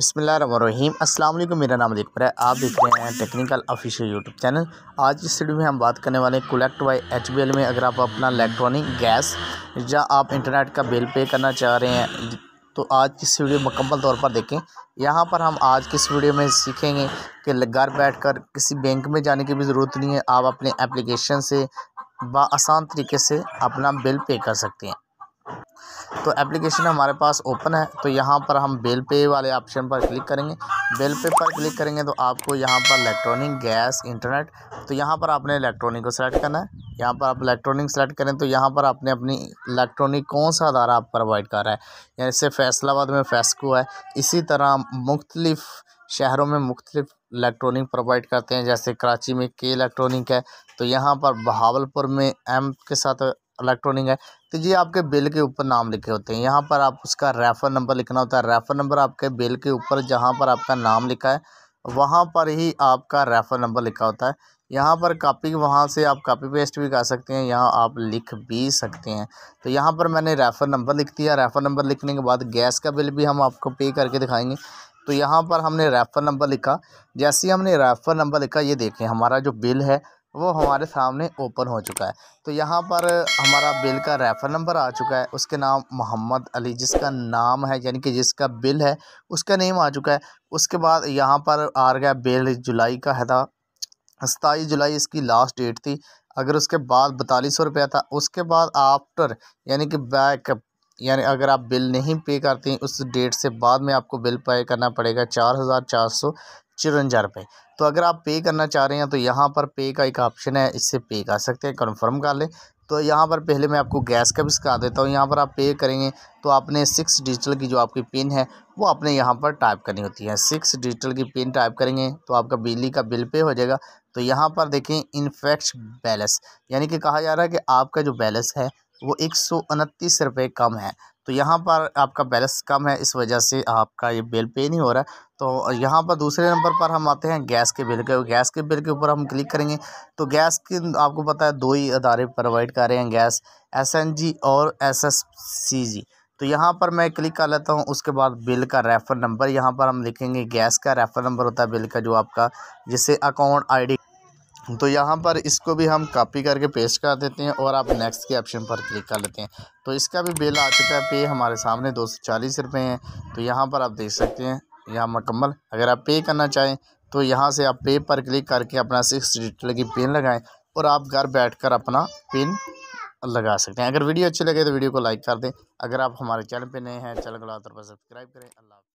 बसमीम अल्लाम मेरा नाम अलीकबर है आप देख रहे हैं टेक्निकल ऑफिशियल यूट्यूब चैनल आज इस वीडियो में हम बात करने वाले हैं कुलेक्ट वाई एच में अगर आप अपना इलेक्ट्रॉनिक गैस या आप इंटरनेट का बिल पे करना चाह रहे हैं तो आज की इस वीडियो मुकम्मल तौर पर देखें यहाँ पर हम आज की इस वीडियो में सीखेंगे कि घर बैठ कर किसी बैंक में जाने की भी ज़रूरत नहीं है आप अपने एप्लीकेशन से बआसान तरीके से अपना बिल पे कर सकते हैं तो एप्लीकेशन हमारे पास ओपन है तो यहाँ पर हम बिल पे वाले ऑप्शन पर क्लिक करेंगे बिल पे पर क्लिक करेंगे तो आपको यहाँ पर इलेक्ट्रॉनिक गैस इंटरनेट तो यहाँ पर आपने इलेक्ट्रॉनिक को सेलेक्ट करना है यहाँ पर आप इलेक्ट्रॉनिक सेलेक्ट करें तो यहाँ पर आपने अपनी इलेक्ट्रॉनिक कौन सा अदारा आप प्रोवाइड कर रहा है जैसे फैसलाबाद में फैसको है इसी तरह मुख्तलिफ़ शहरों में मुख्तलिफ इलेक्ट्रॉनिक प्रोवाइड करते हैं जैसे कराची में के इलेक्ट्रॉनिक है तो यहाँ पर बहावलपुर में एम के साथ इलेक्ट्रॉनिक है तो ये आपके बिल के ऊपर नाम लिखे होते हैं यहाँ पर आप उसका रेफर नंबर लिखना होता है रेफर नंबर आपके बिल के ऊपर जहाँ पर आपका नाम लिखा है वहाँ पर ही आपका रेफर नंबर लिखा होता है यहाँ पर कापी वहाँ से आप कापी पेस्ट भी कर सकते हैं यहाँ आप लिख भी सकते हैं तो यहाँ पर मैंने रेफ़र नंबर लिख दिया रेफ़र नंबर लिखने के बाद गैस का बिल भी हम आपको पे करके दिखाएंगे तो यहाँ पर हमने रेफ़र नंबर लिखा जैसे ही हमने रेफ़र नंबर लिखा ये देखें हमारा जो बिल है वो हमारे सामने ओपन हो चुका है तो यहाँ पर हमारा बिल का रेफर नंबर आ चुका है उसके नाम मोहम्मद अली जिसका नाम है यानी कि जिसका बिल है उसका नेम आ चुका है उसके बाद यहाँ पर आ गया बिल जुलाई का है था सताईस जुलाई इसकी लास्ट डेट थी अगर उसके बाद बतालीस सौ रुपया था उसके बाद आफ्टर यानी कि बैक यानी अगर आप बिल नहीं पे करते हैं उस डेट से बाद में आपको बिल पे करना पड़ेगा चार हज़ार चार सौ चौवंजा रुपये तो अगर आप पे करना चाह रहे हैं तो यहाँ पर पे का एक ऑप्शन है इससे पे कर सकते हैं कन्फर्म कर लें तो यहाँ पर पहले मैं आपको गैस का भी सिखा देता हूँ यहाँ पर आप पे करेंगे तो आपने सिक्स डिजिटल की जो आपकी पिन है वो आपने यहाँ पर टाइप करनी होती है सिक्स डिजिटल की पिन टाइप करेंगे तो आपका बिजली का बिल पे हो जाएगा तो यहाँ पर देखें इनफेक्ट बैलेंस यानी कि कहा जा रहा है कि आपका जो बैलेंस है वो एक सौ उनतीस रुपये कम है तो यहाँ पर आपका बैलेंस कम है इस वजह से आपका ये बिल पे नहीं हो रहा है तो यहाँ पर दूसरे नंबर पर हम आते हैं गैस के बिल के गैस के बिल के ऊपर हम क्लिक करेंगे तो गैस के आपको पता है दो ही अदारे प्रोवाइड कर रहे हैं गैस एसएनजी और एसएससीजी तो यहाँ पर मैं क्लिक कर लेता हूँ उसके बाद बिल का रेफर नंबर यहाँ पर हम लिखेंगे गैस का रेफर नंबर होता है बिल का जो आपका जिससे अकाउंट आई तो यहाँ पर इसको भी हम कॉपी करके पेस्ट कर देते हैं और आप नेक्स्ट के ऑप्शन पर क्लिक कर लेते हैं तो इसका भी बिल आ चुका है पे हमारे सामने दो सौ चालीस रुपये हैं तो यहाँ पर आप देख सकते हैं यहाँ मकम्मल अगर आप पे करना चाहें तो यहाँ से आप पे पर क्लिक करके अपना सिक्स डिजिटल की पिन लगाएं और आप घर बैठकर अपना पिन लगा सकते हैं अगर वीडियो अच्छी लगे तो वीडियो को लाइक कर दें अगर आप हमारे चैनल पर नए हैं चैनल को लातर तो सब्सक्राइब करें अल्लाह